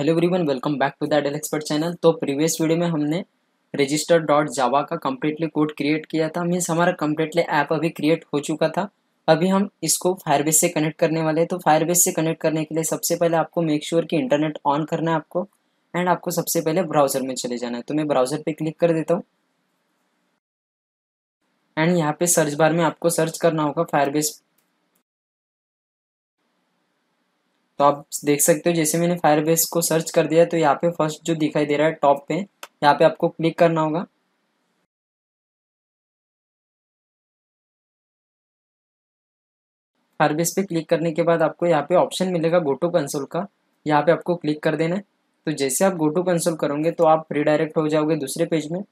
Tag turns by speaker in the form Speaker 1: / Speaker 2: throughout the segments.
Speaker 1: Hello everyone welcome back to that L expert channel तो previous video में हमने register dot जावा का completely code create किया था मीन्स हमारा कम्प्लीटली ऐप अभी क्रिएट हो चुका था अभी हम इसको फायरबेस से कनेक्ट करने वाले हैं तो फायरबेस से कनेक्ट करने के लिए सबसे पहले आपको मेक श्योर sure कि इंटरनेट ऑन करना है आपको एंड आपको सबसे पहले ब्राउजर में चले जाना है तो मैं ब्राउजर पर क्लिक कर देता हूँ एंड यहाँ पे सर्च बार में आपको सर्च करना होगा फायरबेस तो आप देख सकते हो जैसे मैंने फायरबेस को सर्च कर दिया तो यहाँ पे फर्स्ट जो दिखाई दे रहा है टॉप पे यहाँ पे आपको क्लिक करना होगा फायरबेस पे क्लिक करने के बाद आपको यहाँ पे ऑप्शन मिलेगा गोटो कंसोल का यहाँ पे आपको क्लिक कर देना है तो जैसे आप गोटो कंसोल करोगे तो आप रिडायरेक्ट हो जाओगे दूसरे पेज में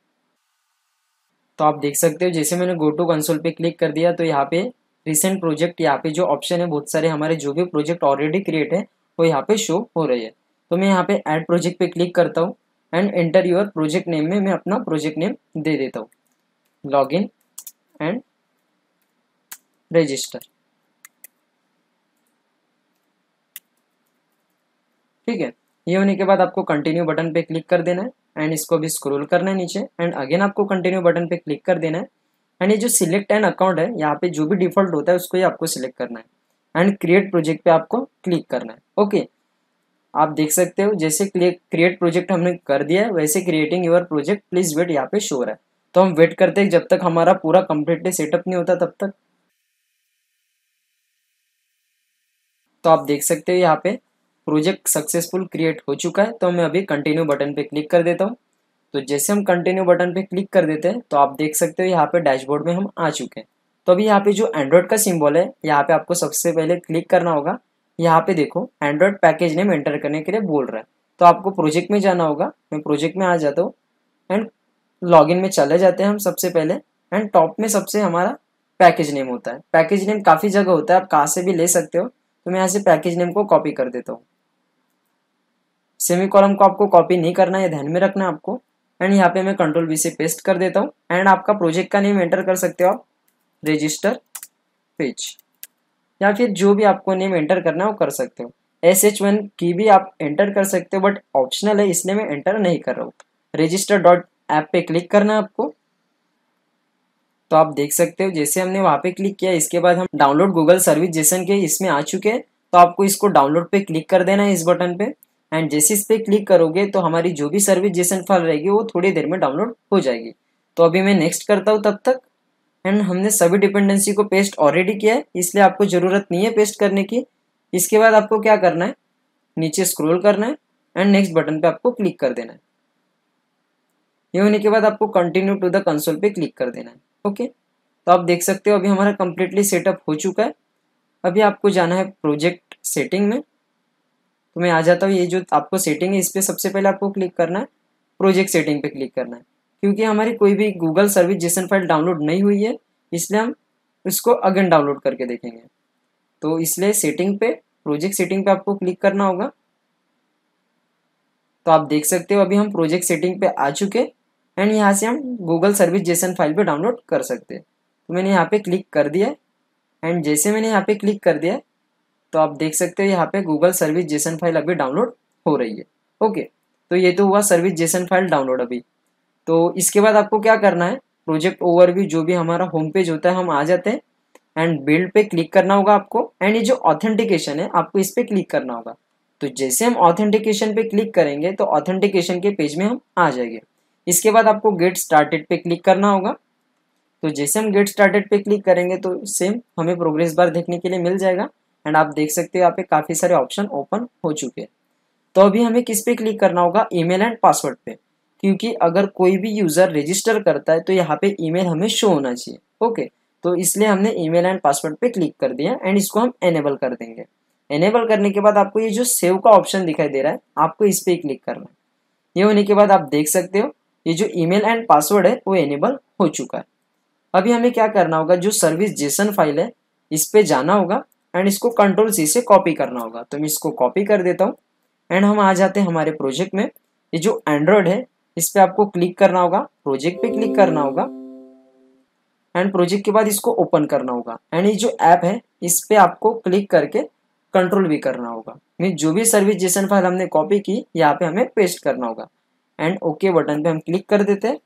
Speaker 1: तो आप देख सकते हो जैसे मैंने गोटो कंसोल पे क्लिक कर दिया तो यहाँ पे रिसेंट प्रोजेक्ट यहाँ पे जो ऑप्शन है बहुत सारे हमारे जो भी प्रोजेक्ट ऑलरेडी क्रिएट है वो यहाँ पे शो हो रही है तो मैं यहाँ पे ऐड प्रोजेक्ट पे क्लिक करता हूँ and enter your project name में मैं अपना प्रोजेक्ट नेम दे देता हूँ लॉग इन एंड रजिस्टर ठीक है ये होने के बाद आपको कंटिन्यू बटन पे क्लिक कर देना है एंड इसको भी स्क्रोल करना है नीचे एंड अगेन आपको कंटिन्यू बटन पे क्लिक कर देना है एंड ये जो सिलेक्ट एन अकाउंट है यहाँ पे जो भी डिफॉल्ट होता है उसको ही आपको सिलेक्ट करना है एंड क्रिएट प्रोजेक्ट पे आपको क्लिक करना है ओके okay. आप देख सकते हो जैसे क्रिएट प्रोजेक्ट हमने कर दिया है वैसे creating your project please wait यहाँ पे शोर है तो हम वेट करते हैं जब तक हमारा पूरा कम्प्लीटली सेटअप नहीं होता तब तक तो आप देख सकते हो यहाँ पे प्रोजेक्ट सक्सेसफुल क्रिएट हो चुका है तो मैं अभी कंटिन्यू बटन पे क्लिक कर देता हूँ तो जैसे हम कंटिन्यू बटन पे क्लिक कर देते हैं तो आप देख सकते हो यहाँ पे डैशबोर्ड में हम आ चुके हैं तो अभी यहाँ पे जो एंड्रॉयड का सिम्बॉल है यहाँ पे आपको सबसे पहले क्लिक करना होगा यहाँ पे देखो एंड्रॉयड पैकेज नेम एंटर करने के लिए बोल रहा है तो आपको प्रोजेक्ट में जाना होगा मैं प्रोजेक्ट में आ जाता हूँ एंड लॉगिन में चले जाते हैं हम सबसे पहले एंड टॉप में सबसे हमारा पैकेज नेम होता है पैकेज नेम काफ़ी जगह होता है आप कहाँ से भी ले सकते हो तो मैं यहाँ से पैकेज नेम को कॉपी कर देता हूँ सेमी कॉलम को आपको कॉपी नहीं करना है ध्यान में रखना है आपको एंड यहाँ पे मैं कंट्रोल बी से पेस्ट कर देता हूँ एंड आपका प्रोजेक्ट का नेम एंटर कर सकते हो आप रजिस्टर पेज या फिर जो भी आपको नेम एंटर करना है वो कर सकते हो एस एच वन की भी आप एंटर कर सकते हो बट ऑप्शनल है इसलिए मैं एंटर नहीं कर रहा हूँ रजिस्टर डॉट ऐप पे क्लिक करना है आपको तो आप देख सकते हो जैसे हमने वहाँ पे क्लिक किया इसके बाद हम डाउनलोड गूगल सर्विस जैसन के इसमें आ चुके हैं तो आपको इसको डाउनलोड पे क्लिक कर देना है इस बटन पे एंड जैसे इस पर क्लिक करोगे तो हमारी जो भी सर्विस जेसन फाइल रहेगी वो थोड़ी देर में डाउनलोड हो जाएगी तो अभी मैं नेक्स्ट करता हूँ तब तक एंड हमने सभी डिपेंडेंसी को पेस्ट ऑलरेडी किया है इसलिए आपको ज़रूरत नहीं है पेस्ट करने की इसके बाद आपको क्या करना है नीचे स्क्रोल करना है एंड नेक्स्ट बटन पर आपको क्लिक कर देना है ये होने के बाद आपको कंटिन्यू टू द कंसोल पे क्लिक कर देना है ओके तो आप देख सकते हो अभी हमारा कम्प्लीटली सेटअप हो चुका है अभी आपको जाना है प्रोजेक्ट सेटिंग में तो मैं आ जाता हूँ ये जो आपको सेटिंग है इस पर सबसे पहले आपको क्लिक करना है प्रोजेक्ट सेटिंग पे क्लिक करना है क्योंकि हमारी कोई भी Google service JSON file download नहीं हुई है इसलिए हम इसको अगेन डाउनलोड करके देखेंगे तो इसलिए सेटिंग पे प्रोजेक्ट सेटिंग पे आपको क्लिक करना होगा तो आप देख सकते हो अभी हम प्रोजेक्ट सेटिंग पे आ चुके एंड यहाँ से हम गूगल सर्विस जेसन फाइल पर डाउनलोड कर सकते हैं तो मैंने यहाँ पे क्लिक कर दिया एंड जैसे मैंने यहाँ पे क्लिक कर दिया तो आप देख सकते हो यहाँ पे गूगल सर्विस जेसन फाइल अभी डाउनलोड हो रही है ओके तो ये तो हुआ सर्विस जेसन फाइल डाउनलोड अभी तो इसके बाद आपको क्या करना है प्रोजेक्ट ओवरव्यू जो भी हमारा होम पेज होता है हम आ जाते हैं एंड बिल्ड पे क्लिक करना होगा आपको एंड ये जो ऑथेंटिकेशन है आपको इस पर क्लिक करना होगा तो जैसे हम ऑथेंटिकेशन पे क्लिक करेंगे तो ऑथेंटिकेशन के पेज में हम आ जाएंगे इसके बाद आपको गेट स्टार्टेड पे क्लिक करना होगा तो जैसे हम गेट स्टार्टेड पे क्लिक करेंगे तो सेम हमें प्रोग्रेस बार देखने के लिए मिल जाएगा एंड आप देख सकते हो यहाँ पे काफ़ी सारे ऑप्शन ओपन हो चुके हैं तो अभी हमें किस पे क्लिक करना होगा ईमेल एंड पासवर्ड पे क्योंकि अगर कोई भी यूज़र रजिस्टर करता है तो यहाँ पे ईमेल हमें शो होना चाहिए ओके तो इसलिए हमने ईमेल एंड पासवर्ड पे क्लिक कर दिया एंड इसको हम एनेबल कर देंगे एनेबल करने के बाद आपको ये जो सेव का ऑप्शन दिखाई दे रहा है आपको इस पे क्लिक करना है ये होने के बाद आप देख सकते हो ये जो ईमेल एंड पासवर्ड है वो एनेबल हो चुका है अभी हमें क्या करना होगा जो सर्विस जेसन फाइल है इस पे जाना होगा एंड इसको कंट्रोल सी से कॉपी करना होगा तो मैं इसको कॉपी कर देता हूँ एंड हम आ जाते हैं हमारे प्रोजेक्ट में ये जो एंड्रॉयड है इस पर आपको क्लिक करना होगा प्रोजेक्ट पे क्लिक करना होगा एंड प्रोजेक्ट के बाद इसको ओपन करना होगा एंड ये जो ऐप है इस पर आपको क्लिक करके कंट्रोल भी करना होगा मीन जो भी सर्विस जेसन फाइल हमने कॉपी की यहाँ पे हमें पेस्ट करना होगा एंड ओके बटन पे हम क्लिक कर देते हैं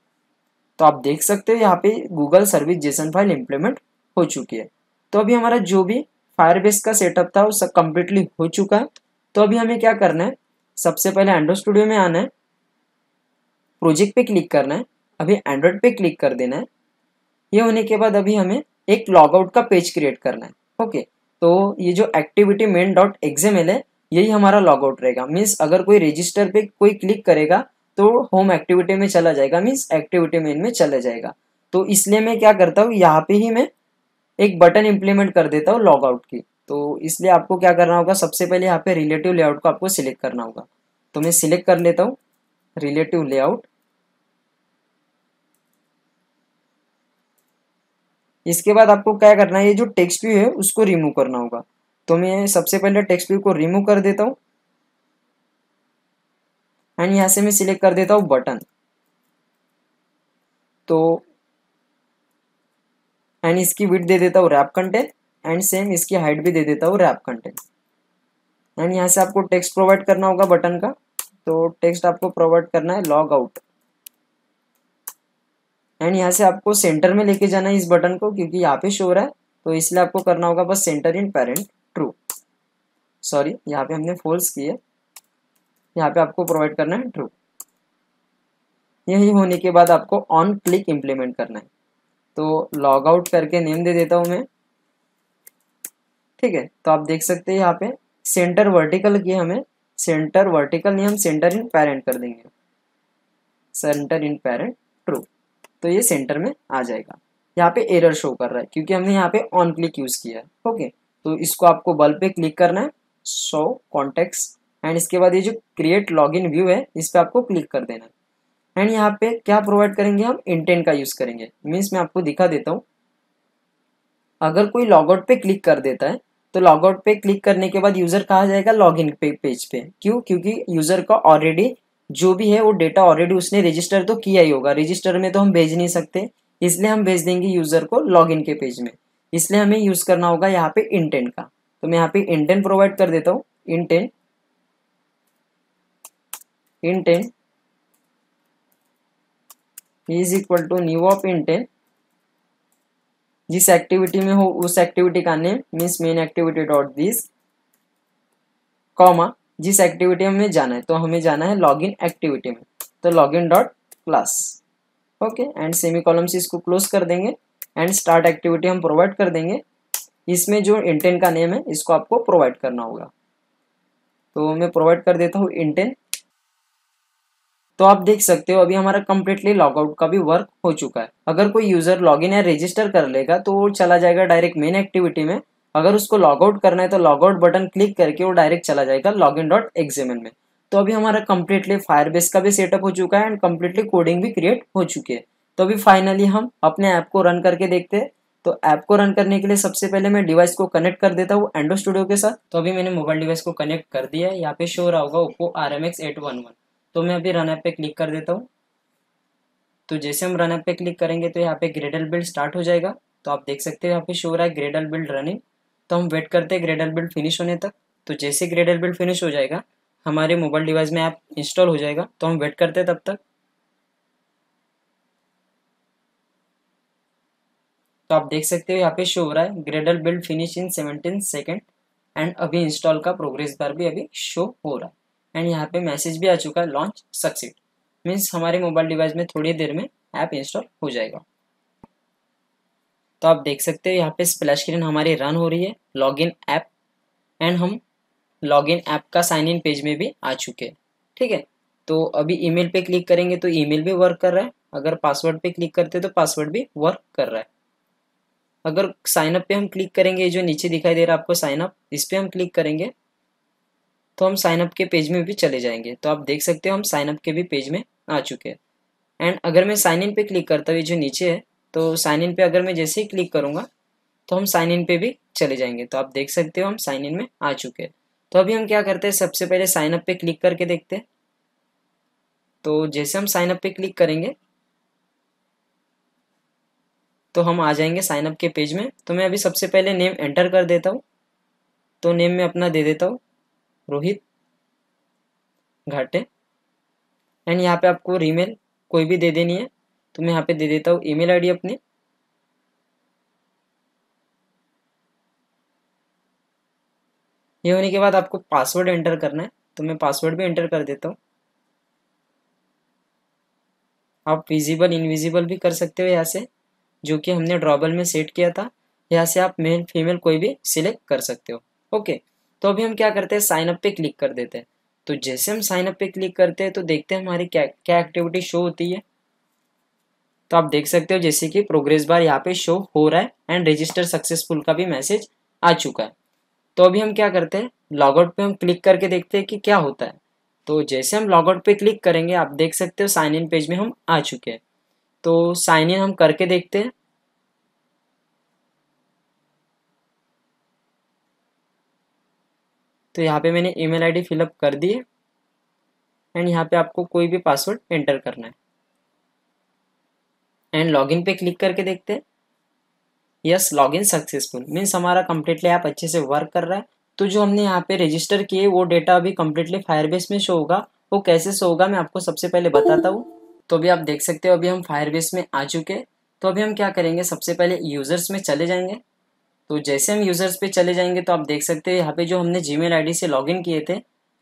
Speaker 1: तो आप देख सकते हो यहाँ पे Google service JSON file implement हो चुकी है तो अभी हमारा जो भी फायरबेस का सेटअप था वो सब कम्प्लीटली हो चुका है तो अभी हमें क्या करना है सबसे पहले एंड्रॉइड स्टूडियो में आना है प्रोजेक्ट पे क्लिक करना है अभी एंड्रॉइड पे क्लिक कर देना है ये होने के बाद अभी हमें एक लॉगआउट का पेज क्रिएट करना है ओके तो ये जो एक्टिविटी मेन डॉट एग्जामेल है यही हमारा लॉगआउट रहेगा मीन्स अगर कोई रजिस्टर पे कोई क्लिक करेगा तो होम एक्टिविटी में चला जाएगा मीन्स एक्टिविटी मेन में चला जाएगा तो इसलिए मैं क्या करता हूँ यहाँ पे ही मैं एक बटन इंप्लीमेंट कर देता हूँ लॉग आउट की तो इसलिए आपको क्या करना होगा सबसे पहले यहाँ पे रिलेटिव लेआउट को आपको सिलेक्ट करना होगा तो मैं सिलेक्ट कर लेता हूँ रिलेटिव लेआउट इसके बाद आपको क्या करना है ये जो टेक्स्ट व्यू है उसको रिमूव करना होगा तो मैं सबसे पहले टेक्स्ट व्यू को रिमूव कर देता हूँ एंड यहां से मैं सिलेक्ट कर देता हूँ बटन तो एंड इसकी विथ दे देता हूँ रैप कंटेंट एंड सेम इसकी हाइट भी दे देता हूँ रैप कंटेंट एंड यहाँ से आपको टेक्स्ट प्रोवाइड करना होगा बटन का तो टेक्स्ट आपको प्रोवाइड करना है लॉग आउट एंड यहाँ से आपको सेंटर में लेके जाना है इस बटन को क्योंकि यहाँ पे शो रहा है तो इसलिए आपको करना होगा बस center in parent true sorry यहाँ पे हमने फोल्स किया यहाँ पे आपको प्रोवाइड करना है ट्रू यही होने के बाद आपको ऑन क्लिक इम्प्लीमेंट करना है तो लॉग आउट करके नेम दे देता हूँ मैं ठीक है तो आप देख सकते हैं यहाँ पे सेंटर वर्टिकल की हमें सेंटर वर्टिकल नहीं हम सेंटर इन पेरेंट कर देंगे सेंटर इन पेरेंट ट्रू तो ये सेंटर में आ जाएगा यहाँ पे एरर शो कर रहा है क्योंकि हमने यहाँ पे ऑन क्लिक यूज किया है ओके तो इसको आपको बल्ब पे क्लिक करना है शो कॉन्टेक्स एंड इसके बाद ये जो क्रिएट लॉग इन व्यू है इस पर आपको क्लिक कर देना है एंड यहाँ पे क्या प्रोवाइड करेंगे हम इंटेंट का यूज करेंगे मीन्स मैं आपको दिखा देता हूँ अगर कोई लॉगआउट पे क्लिक कर देता है तो लॉगआउट पे क्लिक करने के बाद यूजर कहा जाएगा लॉग इन पे पेज पे क्यों क्योंकि यूजर का ऑलरेडी जो भी है वो डेटा ऑलरेडी उसने रजिस्टर तो किया ही होगा रजिस्टर में तो हम भेज नहीं सकते इसलिए हम भेज देंगे यूजर को लॉग इन के पेज में इसलिए हमें यूज करना होगा यहाँ पे इंटेंट का तो मैं यहाँ पे इंटेंट प्रोवाइड कर देता हूँ intent intent is equal to new of intent जिस एक्टिविटी में हो उस एक्टिविटी का name means main activity dot this comma जिस एक्टिविटी में जाना है तो हमें जाना है लॉग इन एक्टिविटी में तो log in dot class okay and semicolon से इसको क्लोज कर देंगे एंड स्टार्ट एक्टिविटी हम प्रोवाइड कर देंगे इसमें जो इंटेन का नेम है इसको आपको प्रोवाइड करना होगा तो मैं प्रोवाइड कर देता हूँ इंटेन तो आप देख सकते हो अभी हमारा कम्प्लीटली लॉगआउट का भी वर्क हो चुका है अगर कोई यूजर लॉगिन या रजिस्टर कर लेगा तो वो चला जाएगा डायरेक्ट मेन एक्टिविटी में अगर उसको लॉगआउट करना है तो लॉगआउट बटन क्लिक करके वो डायरेक्ट चला जाएगा लॉग इन डॉट एग्जामिन में तो अभी हमारा कम्प्लीटली फायरबेस का भी सेटअप हो चुका है एंड कम्प्लीटली कोडिंग भी क्रिएट हो चुकी है तो अभी फाइनली हम अपने ऐप को रन करके देखते हैं तो ऐप को रन करने के लिए सबसे पहले मैं डिवाइस को कनेक्ट कर देता हूँ एंडो स्टूडियो के साथ तो अभी मैंने मोबाइल डिवाइस को कनेक्ट कर दिया है यहाँ पे शो रहा होगा Oppo R M X eight one one तो मैं अभी रन ऐप पे क्लिक कर देता हूँ तो जैसे हम रन ऐप पे क्लिक करेंगे तो यहाँ पे ग्रेडल बिल्ड स्टार्ट हो जाएगा तो आप देख सकते हो यहाँ पे शो हो रहा है ग्रेडल बिल्ड रनिंग तो हम वेट करते हैं ग्रेडल बिल्ड फिनिश होने तक तो जैसे ग्रेडल बिल्ड फिनिश हो जाएगा हमारे मोबाइल डिवाइस में ऐप इंस्टॉल हो जाएगा तो हम वेट करते हैं तब तक तो आप देख सकते हो यहाँ पे शो हो रहा है Gradle build finish in seventeen second and अभी इंस्टॉल का प्रोग्रेस बार भी अभी शो हो रहा है एंड यहाँ पे मैसेज भी आ चुका है लॉन्च सक्सेड मीन्स हमारे मोबाइल डिवाइस में थोड़ी देर में ऐप इंस्टॉल हो जाएगा तो आप देख सकते हो यहाँ पे स्प्लैश स्क्रीन हमारी रन हो रही है लॉगिन ऐप एंड हम लॉगिन ऐप का साइन इन पेज में भी आ चुके हैं ठीक है तो अभी ईमेल पे क्लिक करेंगे तो ईमेल भी वर्क कर रहा है अगर पासवर्ड पे क्लिक करते हैं तो पासवर्ड भी वर्क कर रहा है अगर साइनअप पे हम क्लिक करेंगे जो नीचे दिखाई दे रहा है आपको साइनअप इस पर हम क्लिक करेंगे तो हम साइनअप के पेज में भी चले जाएंगे तो आप देख सकते हो हम साइनअप के भी पेज में आ चुके हैं एंड अगर मैं साइन इन पे क्लिक करता हुए जो नीचे है तो साइन इन पे अगर मैं जैसे ही क्लिक करूँगा तो हम साइन इन पे भी चले जाएंगे तो आप देख सकते हो हम साइन इन में आ चुके हैं तो अभी हम क्या करते हैं सबसे पहले साइन अप पे क्लिक करके देखते हैं तो जैसे हम साइन अप पे क्लिक करेंगे तो हम आ जाएंगे साइन अप के पेज में तो मैं अभी सबसे पहले नेम एंटर कर देता हूँ तो नेम में अपना दे देता हूँ रोहित घाटे एंड यहाँ पे आपको रीमेल कोई भी दे देनी है तो मैं यहाँ पे दे देता हूँ ईमेल आईडी अपनी ये होने के बाद आपको पासवर्ड एंटर करना है तो मैं पासवर्ड भी एंटर कर देता हूँ आप विजिबल इनविजिबल भी कर सकते हो यहाँ से जो कि हमने ड्रॉबल में सेट किया था यहाँ से आप मेल फीमेल कोई भी सिलेक्ट कर सकते हो ओके तो अभी हम क्या करते हैं साइन अप पे क्लिक कर देते हैं तो जैसे हम साइन अप पे क्लिक करते हैं तो देखते हैं हमारी क्या क्या एक्टिविटी शो होती है तो आप देख सकते हो जैसे कि प्रोग्रेस बार यहाँ पे शो हो रहा है एंड रजिस्टर सक्सेसफुल का भी मैसेज आ चुका है तो अभी हम क्या करते हैं लॉगआउट पे हम क्लिक करके देखते हैं कि क्या होता है तो जैसे हम लॉगआउट पे क्लिक करेंगे आप देख सकते हो साइन इन पेज में हम आ चुके हैं तो साइन इन हम करके देखते हैं तो यहाँ पे मैंने ईमेल आईडी फिलअप कर दी है एंड यहाँ पे आपको कोई भी पासवर्ड एंटर करना है एंड लॉगिन पे क्लिक करके देखते हैं यस लॉगिन सक्सेसफुल मीन्स हमारा कम्प्लीटली ऐप अच्छे से वर्क कर रहा है तो जो हमने यहाँ पे रजिस्टर किए वो डेटा अभी कम्प्लीटली फायरबेस में शो होगा वो कैसे शो होगा मैं आपको सबसे पहले बताता हूँ तो अभी आप देख सकते हो अभी हम फायरबेस में आ चुके तो अभी हम क्या करेंगे सबसे पहले यूज़र्स में चले जाएंगे तो जैसे हम यूज़र्स पे चले जाएंगे तो आप देख सकते हैं यहाँ पे जो हमने जी मेल से लॉगिन किए थे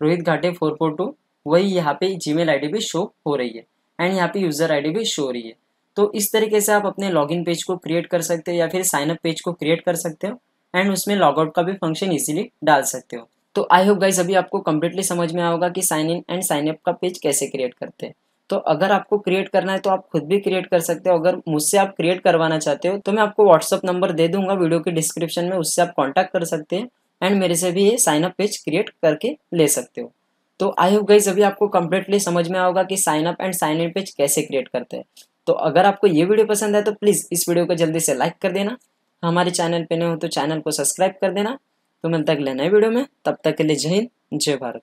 Speaker 1: रोहित घाटे फोर फोर टू वही यहाँ पे जी मेल भी शो हो रही है एंड यहाँ पे यूज़र आई भी शो हो रही है तो इस तरीके से आप अपने लॉगिन पेज को क्रिएट कर सकते हो या फिर साइनअप पेज को क्रिएट कर सकते हो एंड उसमें लॉगआउट का भी फंक्शन इजिली डाल सकते हो तो आई होप गाइज अभी आपको कम्प्लीटली समझ में आएगा कि साइन इन एंड साइनअप का पेज कैसे क्रिएट करते हैं तो अगर आपको क्रिएट करना है तो आप खुद भी क्रिएट कर सकते हो अगर मुझसे आप क्रिएट करवाना चाहते हो तो मैं आपको व्हाट्सअप नंबर दे दूंगा वीडियो के डिस्क्रिप्शन में उससे आप कॉन्टैक्ट कर सकते हैं एंड मेरे से भी ये साइन अप पेज क्रिएट करके ले सकते हो तो आई होप गाइज अभी आपको कम्प्लीटली समझ में आओगा कि sign up and sign in page कैसे क्रिएट करते हैं तो अगर आपको ये वीडियो पसंद है तो प्लीज़ इस वीडियो को जल्दी से लाइक कर देना हमारे चैनल पे नए हो तो चैनल को सब्सक्राइब कर देना तो मिलता अगले नए वीडियो में तब तक के लिए जय हिंद जय भारत